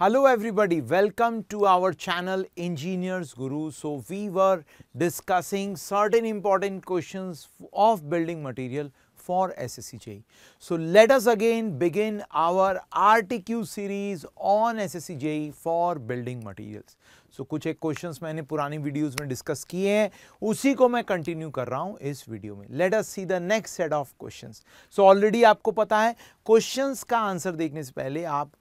Hello everybody, welcome to our channel Engineers Guru. So we were discussing certain important questions of building material for SSCJ. So let us again begin our RTQ series on SSCJ for building materials. So कुछ एक questions मैंने पुरानी videos में discuss किए हैं उसी को मैं continue कर रहा हूँ इस video में. Let us see the next set of questions. So already आपको पता है questions का answer देखने से पहले आप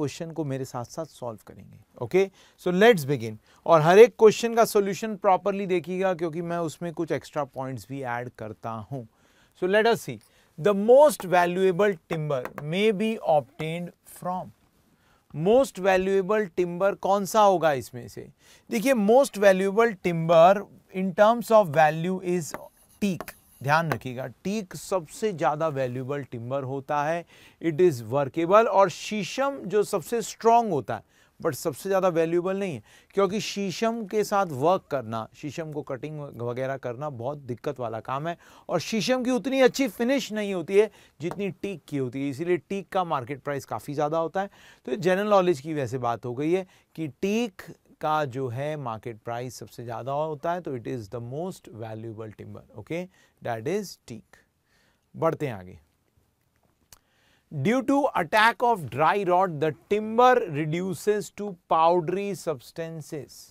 क्वेश्चन को मेरे साथ साथ सॉल्व करेंगे ओके सो लेट्स बिगिन और हर एक क्वेश्चन का सॉल्यूशन प्रॉपरली देखिएगा क्योंकि मैं उसमें कुछ एक्स्ट्रा पॉइंट्स भी ऐड करता हूँ so let us see the most valuable timber may be obtained from most valuable timber कौन सा होगा इसमें से देखिए most valuable timber in terms of value is teak ध्यान रखिएगा टीक सबसे ज़्यादा वैल्यूबल टिम्बर होता है इट इज़ वर्केबल और शीशम जो सबसे स्ट्रॉन्ग होता है बट सबसे ज़्यादा वैल्यूबल नहीं है क्योंकि शीशम के साथ वर्क करना शीशम को कटिंग वगैरह करना बहुत दिक्कत वाला काम है और शीशम की उतनी अच्छी फिनिश नहीं होती है जितनी टीक की होती है इसीलिए टीक का मार्केट प्राइस काफ़ी ज़्यादा होता है तो जनरल नॉलेज की वैसे बात हो गई है कि टीक का जो है मार्केट प्राइस सबसे ज़्यादा होता है तो it is the most valuable timber okay that is teak बढ़ते हैं आगे due to attack of dry rot the timber reduces to powdery substances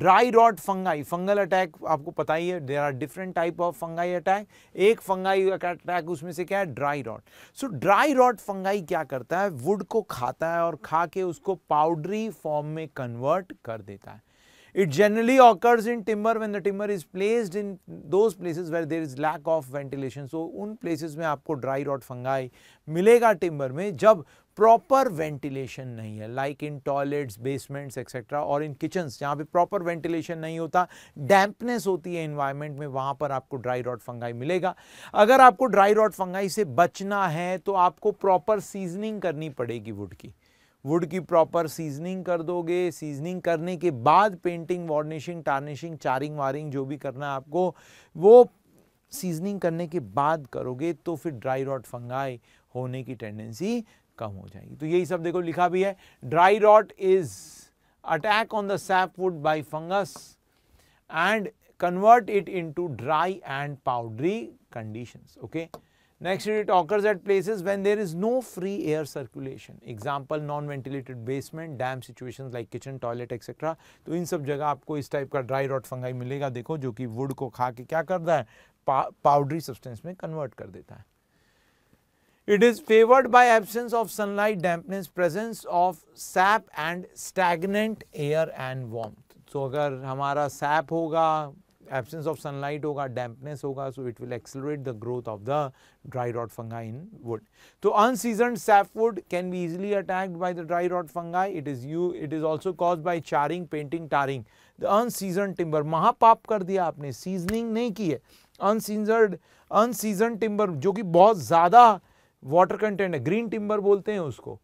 dry rot fungi fungal attack आपको पता ही है there are different type of fungi attack एक fungi attack उसमें से क्या है dry rot so dry rot fungi क्या करता है वुड को खाता है और खा के उसको पाउडरी फॉर्म में कन्वर्ट कर देता है it generally occurs in timber when the timber is placed in those places where there is lack of ventilation so उन प्लेसेज में आपको ड्राई रॉट फंगाई मिलेगा टिम्बर में जब प्रॉपर वेंटिलेशन नहीं है like in toilets basements etcetera और in kitchens जहाँ पे प्रॉपर वेंटिलेशन नहीं होता डैम्पनेस होती है इन्वायरमेंट में वहाँ पर आपको ड्राई रॉट फंगाई मिलेगा अगर आपको ड्राई रॉट फंगाई से बचना है तो आपको प्रॉपर सीजनिंग करनी पड़ेगी वुड की वुड की प्रॉपर सीजनिंग कर दोगे सीजनिंग करने के बाद पेंटिंग वार्निशिंग टार्निशिंग चारिंग वारिंग जो भी करना है आपको वो सीजनिंग करने के बाद करोगे तो फिर ड्राई रॉट फंगाई होने की टेंडेंसी कम हो जाएगी तो यही सब देखो लिखा भी है dry rot is attack on the sapwood by fungus and convert it into dry and powdery conditions okay next it occurs at places when there is no free air circulation example non ventilated basement damp situation like kitchen toilet etcetera तो इन सब जगह आपको इस type का dry rot fungi मिलेगा देखो जो कि वुड को खा के क्या करता है पाउडरी सब्सटेंस में कन्वर्ट कर देता है It is favored by absence of sunlight dampness, presence of sap and stagnant air and warmth. So agar hamara sap hoga, absence of sunlight होगा dampness होगा so it will accelerate the growth of the dry rot fungi in wood. So unseasoned sapwood can be easily attacked by the dry rot fungi. It is you it is also caused by charring, painting, tarring. The unseasoned timber mahapap kar diya apne seasoning nahi की unseasoned unseasoned timber जो कि बहुत ज़्यादा water content है green timber बोलते हैं उसको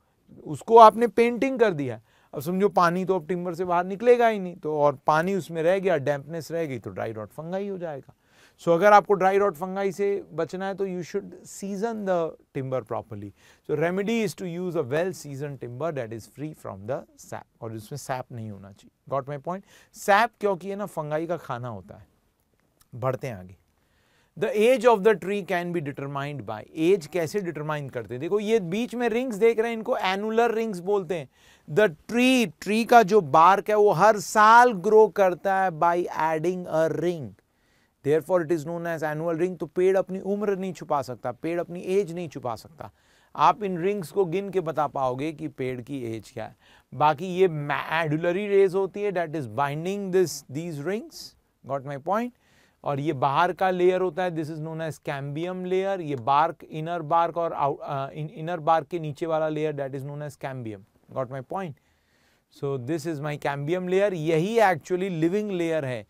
उसको आपने पेंटिंग कर दिया अब समझो पानी तो अब टिम्बर से बाहर निकलेगा ही नहीं तो और पानी उसमें रह गया डैम्पनेस रह गई तो ड्राई रॉट फंगाई हो जाएगा सो so, अगर आपको ड्राई रॉट फंगाई से बचना है तो you should season the timber properly so remedy is to use a well season timber that is free from the sap और इसमें सैप नहीं होना चाहिए गॉट माई पॉइंट सैप क्योंकि है ना फंगाई का खाना होता है बढ़ते हैं आगे the age of the tree can be determined by age कैसे डिटरमाइन करते हैं देखो ये बीच में रिंग्स देख रहे हैं इनको एनुलर रिंग्स बोलते हैं द ट्री ट्री का जो बार्क है वो हर साल ग्रो करता है by adding a ring therefore it is known as annual ring तो पेड़ अपनी उम्र नहीं छुपा सकता पेड़ अपनी एज नहीं छुपा सकता आप इन रिंग्स को गिन के बता पाओगे कि पेड़ की एज क्या है बाकी ये एडुलरी रेज होती है that is binding this these rings got my point और ये बाहर का लेयर होता है this is known as cambium layer ये बार्क इनर बार्क और आउट इनर बार्क के नीचे वाला layer that is known as cambium got my point so this is my cambium layer यही एक्चुअली लिविंग लेयर है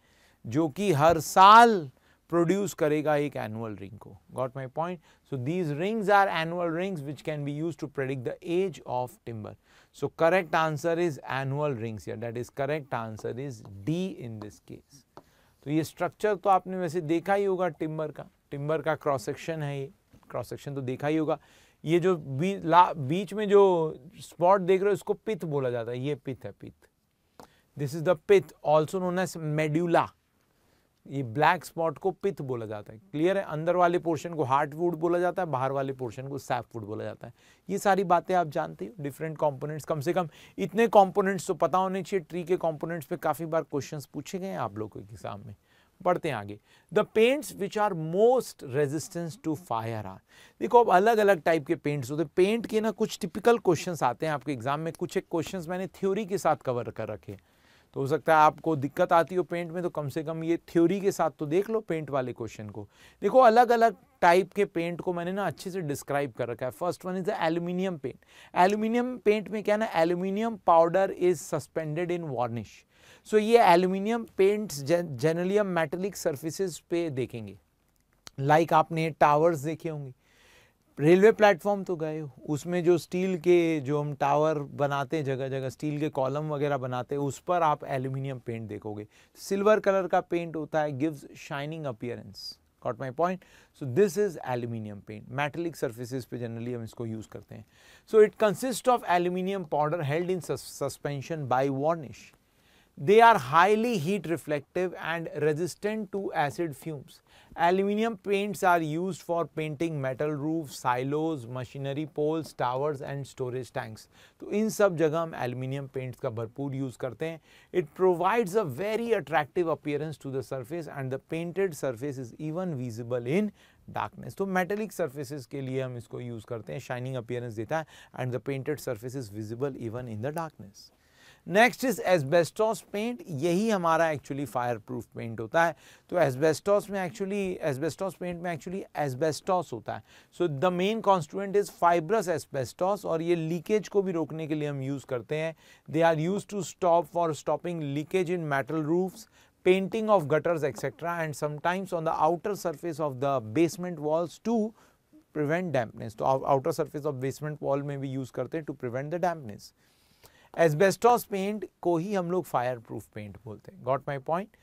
जो कि हर साल प्रोड्यूस करेगा एक एनुअल रिंग को got my point so these rings are annual rings which can be use to predict the age of timber so correct answer is annual rings that is correct answer is D in this case तो ये structure तो आपने वैसे देखा ही होगा timber का timber का cross section है ये क्रॉस सेक्शन तो देखा ही होगा ये जो बी, ला, बीच में जो स्पॉट देख रहे हो इसको पिथ बोला जाता है ये पिथ है pith this is the pith also known as medulla ये ब्लैक स्पॉट को पिथ बोला जाता है क्लियर है अंदर वाले पोर्शन को हार्ट वुड बोला जाता है बाहर वाले पोर्शन को सैप वुड बोला जाता है ये सारी बातें आप जानते हो डिफरेंट कंपोनेंट्स कम से कम इतने कंपोनेंट्स तो पता होने चाहिए ट्री के कंपोनेंट्स पे काफ़ी बार क्वेश्चंस पूछे गए हैं आप लोगों के एग्जाम में बढ़ते हैं आगे the paints which are most resistance to fire are देखो अब अलग अलग टाइप के पेंट्स होते हैं पेंट के ना कुछ टिपिकल क्वेश्चन आते हैं आपके एग्जाम में कुछ एक क्वेश्चन मैंने थ्योरी के साथ कवर कर रखे हैं तो हो सकता है आपको दिक्कत आती हो पेंट में तो कम से कम ये थ्योरी के साथ तो देख लो पेंट वाले क्वेश्चन को देखो अलग अलग टाइप के पेंट को मैंने ना अच्छे से डिस्क्राइब कर रखा है first one is the aluminium paint aluminium paint में क्या ना aluminium powder is suspended in varnish so ये एल्यूमिनियम पेंट्स जनरली हम मेटेलिक सर्फिस पे देखेंगे लाइक like आपने टावर्स देखे होंगे रेलवे प्लेटफॉर्म तो गए उसमें जो स्टील के जो हम टावर बनाते हैं जगह जगह स्टील के कॉलम वगैरह बनाते हैं उस पर आप एल्यूमिनियम पेंट देखोगे सिल्वर कलर का पेंट होता है gives shining appearance got my point so this is aluminium paint metallic surface पे जनरली हम इसको यूज़ करते हैं so it consist of aluminium powder held in suspension by varnish They are highly heat reflective and resistant to acid fumes. aluminum paints are used for painting metal roofs, silos, machinery poles, towers and storage tanks. to so, in sab jagah hum aluminum paints ka bharpoor use karte hain It provides a very attractive appearance to the surface and the painted surface is even visible in darkness तो metallic surfaces के लिए हम इसको use करते हैं shining appearance देता है and the painted surface is visible even in the darkness next is asbestos paint यही हमारा एक्चुअली फायर प्रूफ पेंट होता है तो एस्बेस्टॉस में एक्चुअली एस्बेस्टॉस पेंट में एक्चुअली एस्बेस्टॉस होता है so the main constituent is fibrous asbestos और ये लीकेज को भी रोकने के लिए हम यूज़ करते हैं they are used to stop for stopping leakage in metal roofs painting of gutters etcetera and sometimes on the outer surface of the basement walls to prevent dampness तो outer surface of basement wall में भी use करते हैं to prevent the dampness asbestos paint को ही हम लोग fire proof paint बोलते हैं got my point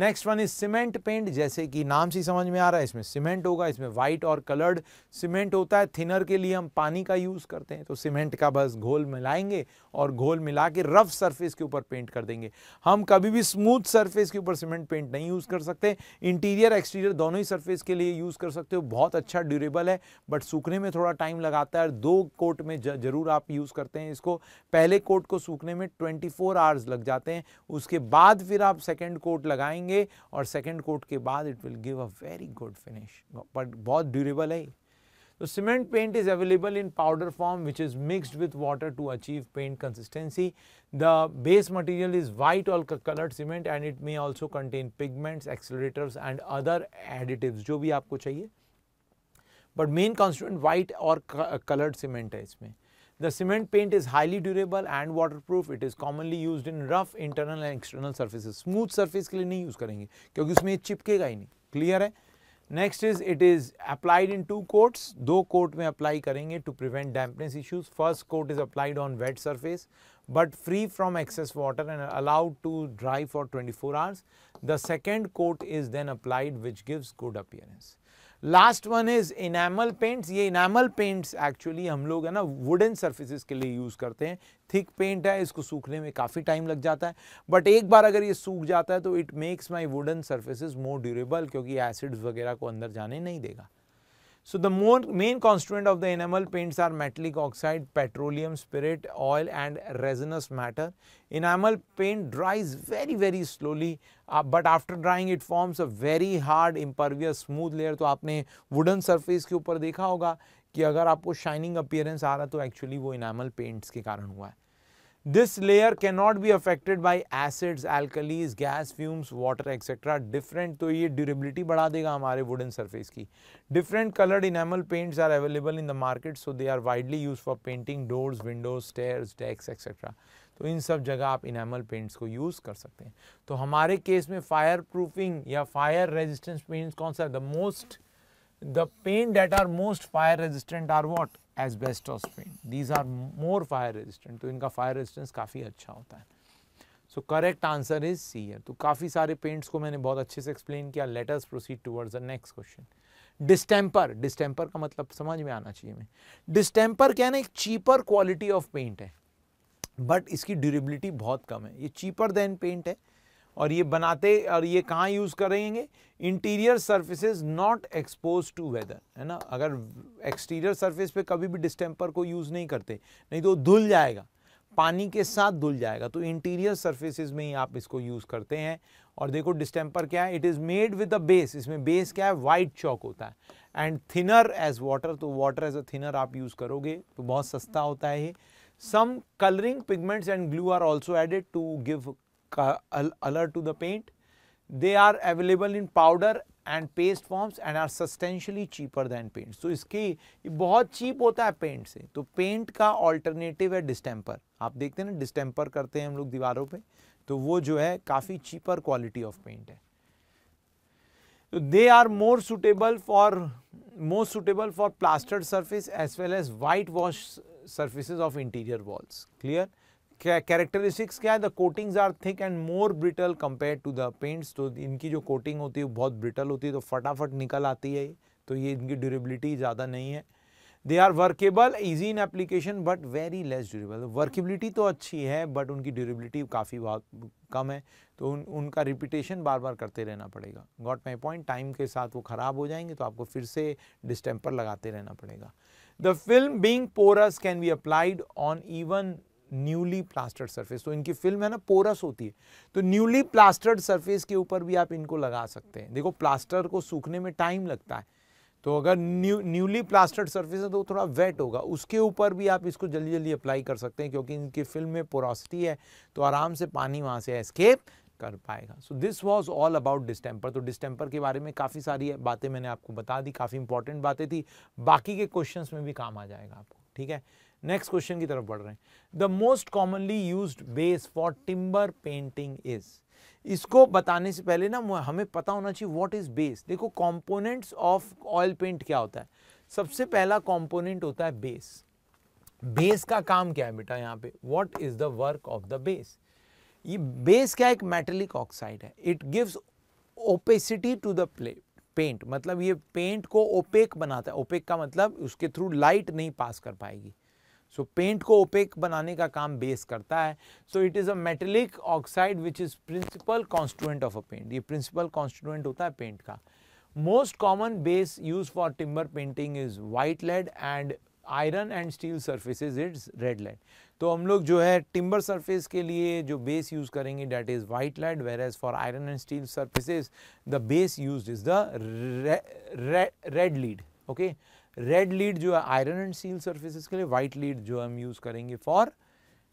next one is cement paint जैसे कि नाम से समझ में आ रहा है इसमें सीमेंट होगा इसमें व्हाइट और कलर्ड सीमेंट होता है थिनर के लिए हम पानी का यूज़ करते हैं तो सीमेंट का बस घोल मिलाएंगे और घोल मिला के रफ सरफेस के ऊपर पेंट कर देंगे हम कभी भी स्मूथ सरफेस के ऊपर सीमेंट पेंट नहीं यूज़ कर सकते इंटीरियर एक्सटीरियर दोनों ही सर्फेस के लिए यूज़ कर सकते हो बहुत अच्छा ड्यूरेबल है बट सूखने में थोड़ा टाइम लगाता है दो कोट में ज़रूर आप यूज़ करते हैं इसको पहले कोट को सूखने में ट्वेंटी आवर्स लग जाते हैं उसके बाद फिर आप सेकेंड कोट लगाएंगे करेंगे और सेकेंड कोट के बाद it will give a very good finish but बहुत ड्यूरेबल है तो cement paint is available in powder form which is mixed with water to achieve paint consistency the base material is white or coloured cement and it may also contain pigments accelerators and other additive जो भी आपको चाहिए but main constant white और coloured cement है इसमें The cement paint is highly durable and waterproof. It is commonly used in rough internal and external surfaces. Smooth surface के लिए नहीं use करेंगे क्योंकि उसमें चिपकेगा ही नहीं क्लियर है next is it is applied Two coats coats दो कोट में अप्लाई करेंगे to prevent dampness issues first coat is applied but free from excess water and allowed to dry for 24 hours. The second coat is then applied which gives good appearance. Last one is enamel paints ये enamel paints actually हम लोग है ना wooden surface के लिए use करते हैं thick paint है इसको सूखने में काफ़ी टाइम लग जाता है बट एक बार अगर ये सूख जाता है तो it makes my wooden surfaces more durable क्योंकि एसिड्स वगैरह को अंदर जाने नहीं देगा So the more main constituent of the enamel paints are metallic oxide, petroleum, spirit, oil and resinous matter. Enamel paint dries very very slowly uh, but after drying it forms a very hard impervious smooth layer. to aapne wooden surface ke upar dekha hoga ki agar aapko shining appearance aa raha to actually wo enamel paints ke karan hua hai This layer cannot be affected by acids, alkalis, gas, fumes, water etc. Different तो ये durability बढ़ा देगा हमारे wooden surface की. Different colored enamel paints are available in the market so they are widely used for painting doors, windows, stairs, decks etc. तो इन सब जगह आप इनामल पेंट्स को यूज़ कर सकते हैं तो हमारे केस में फायर प्रूफिंग या फायर रेजिस्टेंस पेंट्स कौन सा the most the paint that are most fire resistant are what asbestos paint these are more fire resistant to inka fire resistance kafi acha hota hai so correct answer is C here to kafi sare paints ko maine bahut acche se explain kiya let us proceed towards the next question distemper distemper का मतलब समझ में आना चाहिए हमें distemper क्या ना एक चीपर क्वालिटी ऑफ पेंट है बट इसकी ड्यूरेबिलिटी बहुत कम है ये चीपर देन पेंट है और ये बनाते और ये कहाँ यूज़ करेंगे interior surface not expose to weather है ना अगर एक्सटीरियर सर्फिस पे कभी भी डिस्टेंपर को यूज़ नहीं करते नहीं तो धुल जाएगा पानी के साथ धुल जाएगा तो इंटीरियर सर्फेसिज में ही आप इसको यूज़ करते हैं और देखो डिस्टेंपर क्या है it is made with a base इसमें बेस क्या है वाइट चौक होता है एंड थिनर एज वाटर तो वाटर एज अ थिनर आप यूज़ करोगे तो बहुत सस्ता होता है ये some colouring pigments and glue are also added to give color to the paint. They are available in powder and paste forms and are substantially cheaper than paints तो इसकी ये बहुत चीप होता है पेंट से तो पेंट का alternative है डिस्टेंपर आप देखते हैं ना डिस्टेंपर करते हैं हम लोग दीवारों पे तो वो जो है काफ़ी चीपर क्वालिटी ऑफ पेंट है तो they are more suitable for more suitable for plastered surface as well as white wash surfaces of interior walls clear characteristics क्या है the coatings are thick and more brittle compare to the paints तो इनकी जो coating होती है बहुत brittle होती है तो फटाफट निकल आती है तो ये इनकी ड्यूरेबिलिटी ज़्यादा नहीं है they are workable easy in application but very less durable workability तो अच्छी है बट उनकी ड्यूरेबिलिटी काफ़ी बहुत कम है तो उन उनका रिपीटेशन बार बार करते रहना पड़ेगा गॉट माई पॉइंट टाइम के साथ वो ख़राब हो जाएंगे तो आपको फिर से डिस्टेम्पर लगाते रहना पड़ेगा the film being porous can be applied on even newly plastered surface तो इनकी फिल्म है ना पोरस होती है तो न्यूली प्लास्टर्ड सरफेस के ऊपर भी आप इनको लगा सकते हैं देखो प्लास्टर को सूखने में टाइम लगता है तो अगर न्यू न्यूली प्लास्टर्ड सरफेस है तो थोड़ा वेट होगा उसके ऊपर भी आप इसको जल्दी जल्दी अप्लाई कर सकते हैं क्योंकि इनकी फिल्म में पोरासिटी है तो आराम से पानी वहाँ से एस्केप कर पाएगा so this was all about distemper तो डिस्टेम्पर के बारे में काफ़ी सारी बातें मैंने आपको बता दी काफ़ी इंपॉर्टेंट बातें थी बाकी के क्वेश्चन में भी काम आ जाएगा आपको ठीक है नेक्स्ट क्वेश्चन की तरफ बढ़ रहे हैं the most commonly used base for timber painting is इसको बताने से पहले ना हमें पता होना चाहिए वॉट इज बेस देखो कॉम्पोनेंट ऑफ ऑयल पेंट क्या होता है सबसे पहला कॉम्पोनेंट होता है बेस बेस का काम क्या है बेटा यहाँ पे what is the work of the base ये बेस क्या एक मेटेलिक ऑक्साइड है it gives opacity to the play paint मतलब ये पेंट को ओपेक बनाता है ओपेक का मतलब उसके थ्रू लाइट नहीं पास कर पाएगी सो पेंट को ओपेक बनाने का काम बेस करता है so it is a metallic oxide which is principal constituent of a paint ये प्रिंसिपल कॉन्स्टिट्यूंट होता है पेंट का most common base used for timber painting is white lead and iron and steel surfaces it's red lead तो हम लोग जो है timber surface के लिए जो बेस यूज़ करेंगे that is white lead where as for iron and steel surfaces the base used is the red lead okay red lead जो है आयरन एंड सील सर्फेसिस के लिए व्हाइट लीड जो हम यूज़ करेंगे for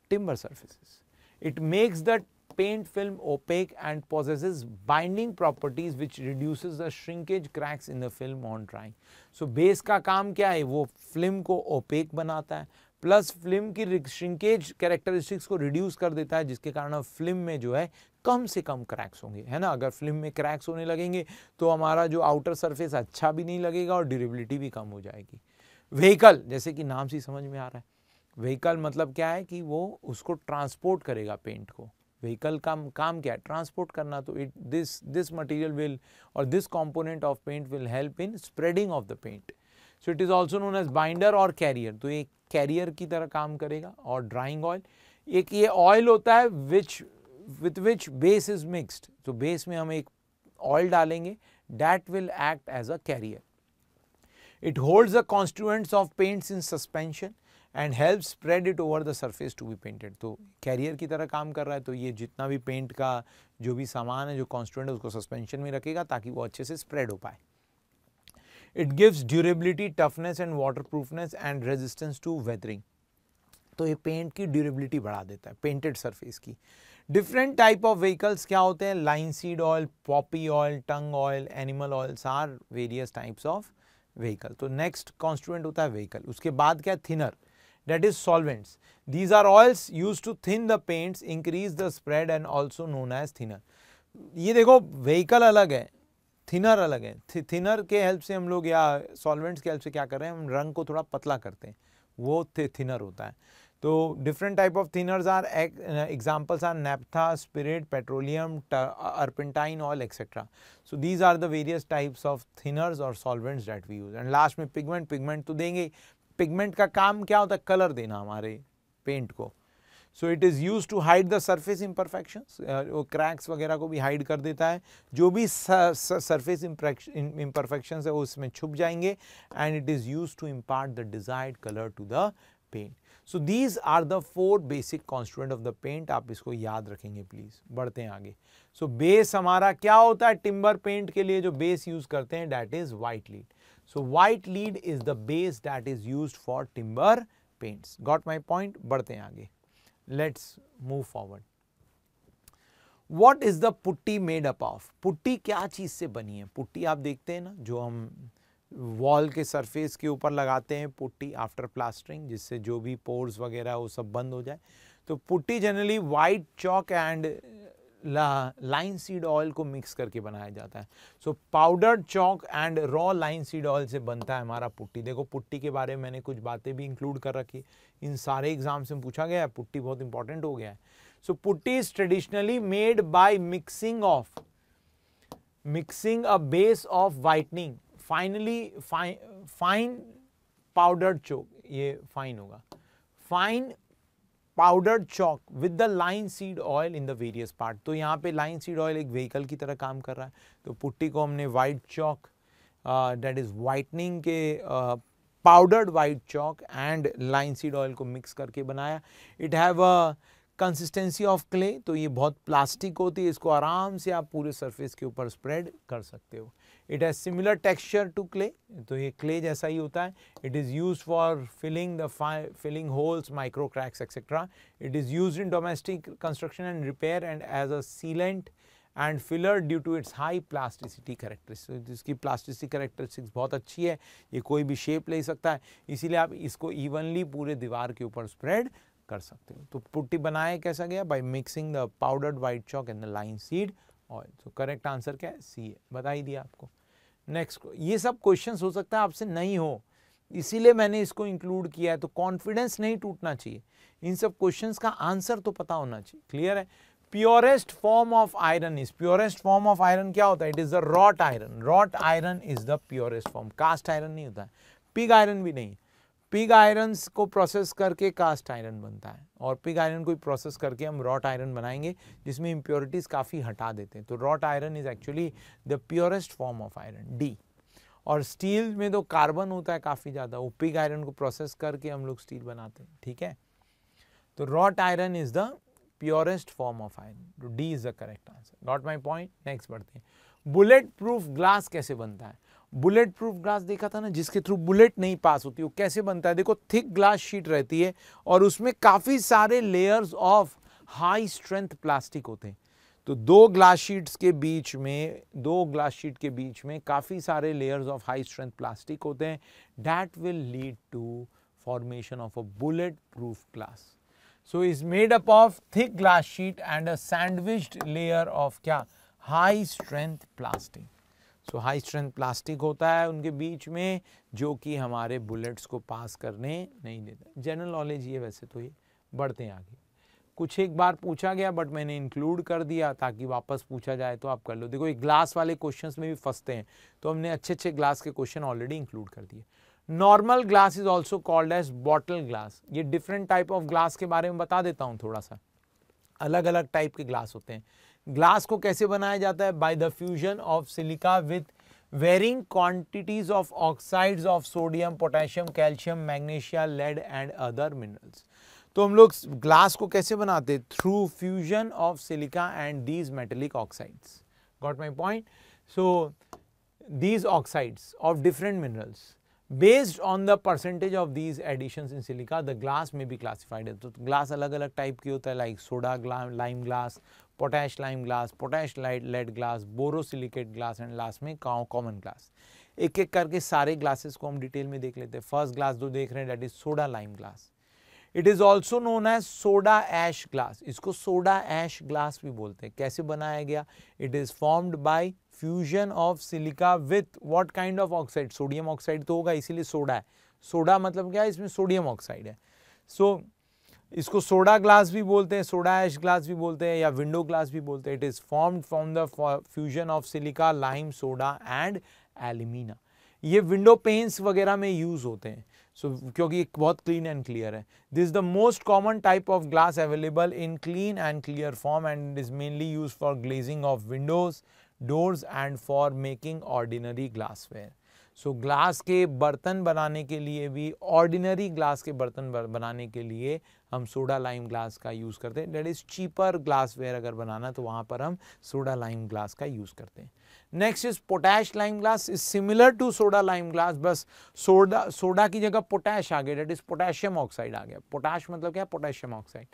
timber surfaces it makes the paint film opaque and possesses binding properties which reduces the shrinkage cracks in the film on drying so base का काम क्या है वो फिल्म को ओपेक बनाता है प्लस फिल्म की श्रिंकेज कैरेक्टरिस्टिक्स को रिड्यूस कर देता है जिसके कारण फिल्म में जो है कम से कम क्रैक्स होंगे है ना अगर फिल्म में क्रैक्स होने लगेंगे तो हमारा जो आउटर सरफेस अच्छा भी नहीं लगेगा और ड्यूरेबिलिटी भी कम हो जाएगी व्हीकल जैसे कि नाम से समझ में आ रहा है व्हीकल मतलब क्या है कि वो उसको ट्रांसपोर्ट करेगा पेंट को व्हीकल का काम क्या है ट्रांसपोर्ट करना तो it this this material will और this component of paint will help in spreading of the paint so it is also known as binder और कैरियर तो ये कैरियर की तरह काम करेगा और ड्राइंग ऑयल एक ये ऑयल होता है which with which base is mixed तो बेस में हम एक ऑयल डालेंगे that will act as a carrier it holds a constituents of paints in suspension and help spread it over the surface to be painted तो carrier की तरह काम कर रहा है तो ये जितना भी पेंट का जो भी सामान है जो कॉन्स्टिट्यूंट है उसको सस्पेंशन में रखेगा ताकि वो अच्छे से स्प्रेड हो पाए it gives durability toughness and water proofness and resistance to weathering तो ये पेंट की ड्यूरेबिलिटी बढ़ा देता है पेंटेड सर्फेस की डिफरेंट टाइप ऑफ व्हीकल्स क्या होते हैं linseed oil poppy oil tung oil animal oils are various types of vehicle तो नेक्स्ट कॉन्स्टिट्यूंट होता है व्हीकल उसके बाद क्या thinner that is solvents these are oils used to thin the paints increase the spread and also known as thinner ये देखो vehicle अलग है थिनर अलग है थिनर के हेल्प से हम लोग या सॉल्वेंट्स के हेल्प से क्या कर रहे हैं हम रंग को थोड़ा पतला करते हैं वो थिनर होता है So different type of thinners are uh, examples are naphtha, spirit, petroleum, turpentine, uh, oil, etc. So these are the various types of thinners or solvents that we use. And lastly, में pigment, pigment तो देंगे. Pigment का काम क्या होता है? Color देना हमारे paint को. So it is used to hide the surface imperfections वो क्रैक्स वगैरह को भी हाइड कर देता है जो भी सरफेस इम्परफेक्शंस है वो उसमें छुप जाएंगे and it is used to impart the desired colour to the paint so these are the four basic constituent of the paint आप इसको याद रखेंगे प्लीज़ बढ़ते हैं आगे सो so, बेस हमारा क्या होता है टिम्बर पेंट के लिए जो बेस यूज़ करते हैं that is white lead so white lead is the base that is use for timber paints got my point बढ़ते हैं आगे let's move forward what is the putty made up of putty क्या चीज़ से बनी है पुट्टी आप देखते हैं ना जो हम वॉल के सरफेस के ऊपर लगाते हैं पुट्टी आफ्टर प्लास्टरिंग जिससे जो भी पोर्स वगैरह वो सब बंद हो जाए तो putty generally white chalk and linseed oil को मिक्स करके बनाया जाता है so powdered chalk and raw linseed oil से बनता है हमारा पुट्टी देखो पुट्टी के बारे में मैंने कुछ बातें भी इंक्लूड कर रखी इन सारे एग्जाम्स में पूछा गया है पुट्टी बहुत इंपॉर्टेंट हो गया है so putty is traditionally made by mixing of mixing a base of whitening finely fine fine powdered chalk ये फाइन होगा fine powdered chalk with the linseed oil in the various part तो यहाँ पे linseed oil एक vehicle की तरह काम कर रहा है तो पुट्टी को हमने white chalk that is whitening के powdered white chalk and linseed oil को मिक्स करके बनाया it have a consistency of clay तो ये बहुत प्लास्टिक होती है इसको आराम से आप पूरे सरफेस के ऊपर स्प्रेड कर सकते हो it has similar texture to clay तो ये क्ले जैसा ही होता है it is use for filling the filling holes micro cracks etcetera it is used in domestic construction and repair and as a sealant and filler due to its high plasticity characteristic इसकी plasticity characteristics बहुत अच्छी है ये कोई भी shape ले सकता है इसीलिए आप इसको इवनली पूरे दीवार के ऊपर स्प्रेड कर सकते हो तो पुट्टी बनाया कैसा गया by mixing the powdered white chalk and the linseed oil तो करेक्ट आंसर क्या है सी है बता ही दिया आपको नेक्स्ट ये सब क्वेश्चन हो सकता है आपसे नहीं हो इसीलिए मैंने इसको इंक्लूड किया है तो कॉन्फिडेंस नहीं टूटना चाहिए इन सब क्वेश्चंस का आंसर तो पता होना चाहिए क्लियर है purest form of iron is purest form of iron क्या होता है it is the wrought iron wrought iron is the purest form cast iron नहीं होता है पिग आयरन भी नहीं पिग आयरन को प्रोसेस करके कास्ट आयरन बनता है और पिग आयरन को प्रोसेस करके हम रॉट आयरन बनाएंगे जिसमें इम्प्योरिटीज़ काफ़ी हटा देते हैं तो wrought iron is actually the purest form of iron D और स्टील में तो कार्बन होता है काफ़ी ज़्यादा वो पिग आयरन को प्रोसेस करके हम लोग स्टील बनाते हैं ठीक है तो wrought iron is the purest form of iron D is the correct answer not my point next बढ़ते हैं बुलेट प्रूफ ग्लास कैसे बनता है बुलेट प्रूफ ग्लास देखा था ना जिसके थ्रू बुलेट नहीं पास होती वो कैसे बनता है देखो थिक ग्लास शीट रहती है और उसमें काफ़ी सारे layers of high strength plastic होते हैं तो दो ग्लास शीट्स के बीच में दो ग्लास शीट के बीच में काफ़ी सारे layers of high strength plastic होते हैं that will lead to formation of a bullet proof glass so is made up of thick glass sheet and a sandwiched layer of क्या high strength plastic so high strength plastic होता है उनके बीच में जो कि हमारे बुलेट्स को पास करने नहीं देता जनरल नॉलेज ये वैसे तो ये बढ़ते हैं आगे कुछ एक बार पूछा गया बट मैंने इंक्लूड कर दिया ताकि वापस पूछा जाए तो आप कर लो देखो ये ग्लास वाले क्वेश्चंस में भी फंसते हैं तो हमने अच्छे अच्छे ग्लास के क्वेश्चन ऑलरेडी इंक्लूड कर दिए normal glass is also called as bottle glass ये डिफरेंट टाइप ऑफ ग्लास के बारे में बता देता हूँ थोड़ा सा अलग अलग टाइप के ग्लास होते हैं ग्लास को कैसे बनाया जाता है by the fusion of silica with varying quantities of oxides of sodium potassium calcium magnesia lead and other minerals तो हम लोग ग्लास को कैसे बनाते through fusion of silica and these metallic oxides got my point so these oxides of different minerals based on the percentage of these addition in silica the glass में भी classified है तो ग्लास अलग अलग type की होता है like soda glass lime glass potash lime glass potash light lead glass borosilicate glass and last में काउ कॉमन ग्लास एक एक करके सारे ग्लासेस को हम डिटेल में देख लेते हैं फर्स्ट ग्लास जो देख रहे हैं that is soda lime glass it is also known as soda ash glass इसको सोडा ऐश ग्लास भी बोलते हैं कैसे बनाया गया it is formed by fusion of silica with what kind of oxide sodium oxide तो होगा इसीलिए सोडा है सोडा मतलब क्या है इसमें सोडियम ऑक्साइड है सो so, इसको सोडा ग्लास भी बोलते हैं सोडा एश ग्लास भी बोलते हैं या विंडो ग्लास भी बोलते हैं it is formed from the fusion of silica lime soda and alumina ये विंडो पेंस वगैरह में यूज़ होते हैं सो so, क्योंकि एक बहुत क्लीन एंड क्लियर है this is the most common type of glass available in clean and clear form and it is mainly use for glazing of windows doors and for making ordinary glassware so glass के बर्तन बनाने के लिए भी ordinary glass के बर्तन बनाने के लिए हम सोडा लाइम ग्लास का यूज़ करते हैं डेट इज़ चीपर ग्लासवेयर अगर बनाना तो वहाँ पर हम सोडा लाइम ग्लास का यूज़ करते हैं next is potash lime glass is similar to soda lime glass बस सोडा सोडा की जगह पोटैश आ गया डेट इज़ पोटेशियम ऑक्साइड आ गया पोटैश मतलब क्या potassium oxide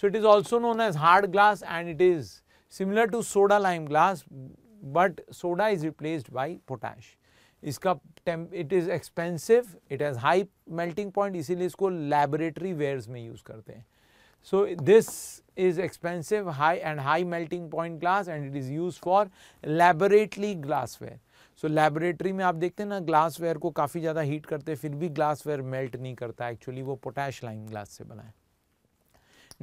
so it is also known as hard glass and it is similar to soda lime glass but soda is replaced by potash इसका it is expensive it has high melting point इसीलिए इसको laboratory wares में use करते हैं so this is expensive high and high melting point glass and it is use for laboratory glassware so laboratory में आप देखते हैं ना ग्लास वेयर को काफ़ी ज़्यादा हीट करते हैं फिर भी ग्लास वेयर मेल्ट नहीं करता एक्चुअली वो पोटैश लाइन ग्लास से बनाए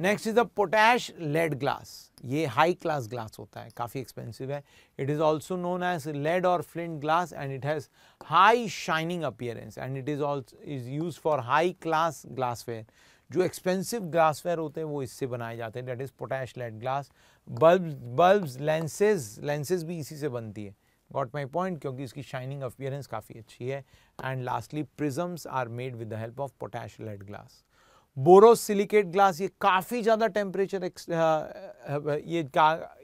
next is a potash lead glass ये हाई क्लास ग्लास होता है काफ़ी एक्सपेंसिव है it is also known as lead और flint glass and it has high shining appearance and it is also is use for high class glassware जो expensive glassware होते हैं वो इससे बनाए जाते हैं that is potash lead glass bulb bulb lenses lenses भी इसी से बनती है गॉट माई पॉइंट क्योंकि इसकी शाइनिंग अपियरेंस काफ़ी अच्छी है and lastly prisms are made with the help of potash lead glass borosilicate glass ये काफ़ी ज़्यादा टेम्परेचर ये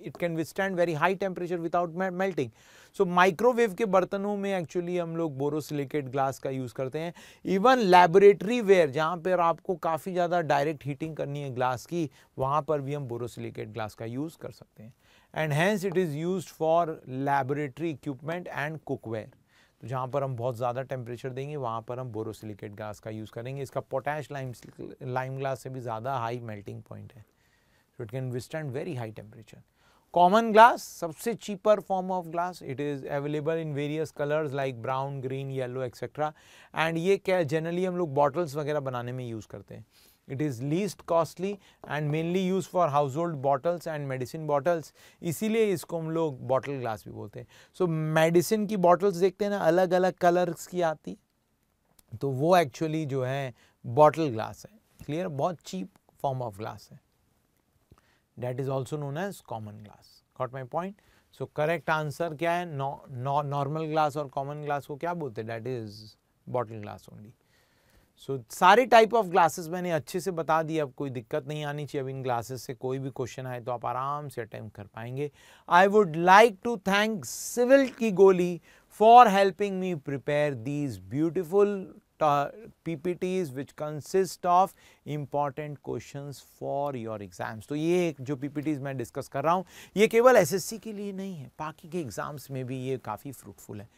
it can withstand very high temperature without melting so microwave के बर्तनों में एक्चुअली हम लोग बोरोसिलिकेट ग्लास का यूज़ करते हैं इवन लेबोरेटरी वेयर जहाँ पर आपको काफ़ी ज़्यादा डायरेक्ट हीटिंग करनी है ग्लास की वहाँ पर भी हम बोरोसिलिकेट ग्लास का यूज़ कर सकते हैं and hence it is use for laboratory equipment and cookware तो जहाँ पर हम बहुत ज़्यादा टेम्परेचर देंगे वहाँ पर हम बोरोसिलिकेट ग्लास का यूज़ करेंगे इसका पोटैश लाइम लाइम ग्लास से भी ज़्यादा हाई मेल्टिंग पॉइंट है so it can withstand very high temperature common glass सबसे cheaper form of glass it is available in various colours like brown green yellow etcetera and ये क्या generally हम लोग bottles वगैरह बनाने में यूज़ करते हैं it is least costly and mainly use for household bottles and medicine bottles इसीलिए इसको हम लोग बॉटल ग्लास भी बोलते हैं सो मेडिसिन की बॉटल्स देखते हैं ना अलग अलग कलर्स की आती तो वो एक्चुअली जो है बॉटल ग्लास है क्लियर बहुत चीप फॉर्म ऑफ ग्लास है that is also known as common glass what my point so correct answer क्या है नॉर्मल ग्लास और कॉमन ग्लास को क्या बोलते हैं that is bottle glass only so so, सारे टाइप ऑफ ग्लासेस मैंने अच्छे से बता दिया अब कोई दिक्कत नहीं आनी चाहिए अब इन ग्लासेस से कोई भी क्वेश्चन आए तो आप आराम से अटैम्प्ट कर पाएंगे I would like to thank civil की गोली for helping me prepare these beautiful PPTs which consist of important question for your exams तो ये जो पीपीटीज मैं डिस्कस कर रहा हूँ ये केवल एस एस सी के लिए नहीं है बाकी के एग्जाम्स में भी ये काफ़ी फ्रूटफुल है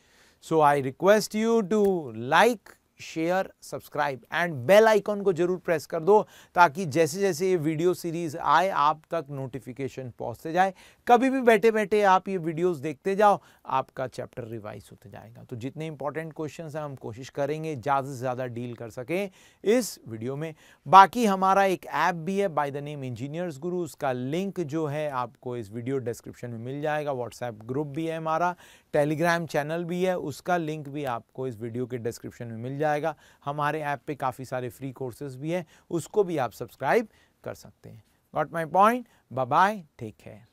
so I request you to like share subscribe and bell icon को जरूर प्रेस कर दो ताकि जैसे जैसे ये वीडियो सीरीज़ आए आप तक नोटिफिकेशन पहुंचते जाए कभी भी बैठे बैठे आप ये वीडियोस देखते जाओ आपका चैप्टर रिवाइज होते जाएगा तो जितने इंपॉर्टेंट क्वेश्चन हैं हम कोशिश करेंगे ज़्यादा से ज़्यादा डील कर सकें इस वीडियो में बाकी हमारा एक ऐप भी है बाय द नेम इंजीनियर्स गुरु उसका लिंक जो है आपको इस वीडियो डिस्क्रिप्शन में मिल जाएगा व्हाट्सएप ग्रुप भी है हमारा टेलीग्राम चैनल भी है उसका लिंक भी आपको इस वीडियो के डिस्क्रिप्शन में मिल जाएगा हमारे ऐप पे काफ़ी सारे फ्री कोर्सेज भी हैं उसको भी आप सब्सक्राइब कर सकते हैं got my point bye take care